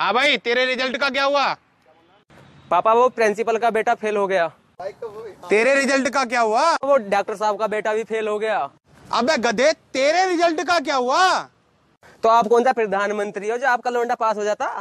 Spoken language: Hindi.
हाँ भाई तेरे रिजल्ट का क्या हुआ पापा वो प्रिंसिपल का बेटा फेल हो गया तेरे रिजल्ट का क्या हुआ वो डॉक्टर साहब का बेटा भी फेल हो गया अबे गधे तेरे रिजल्ट का क्या हुआ तो आप कौन सा प्रधानमंत्री हो जो आपका लोंडा पास हो जाता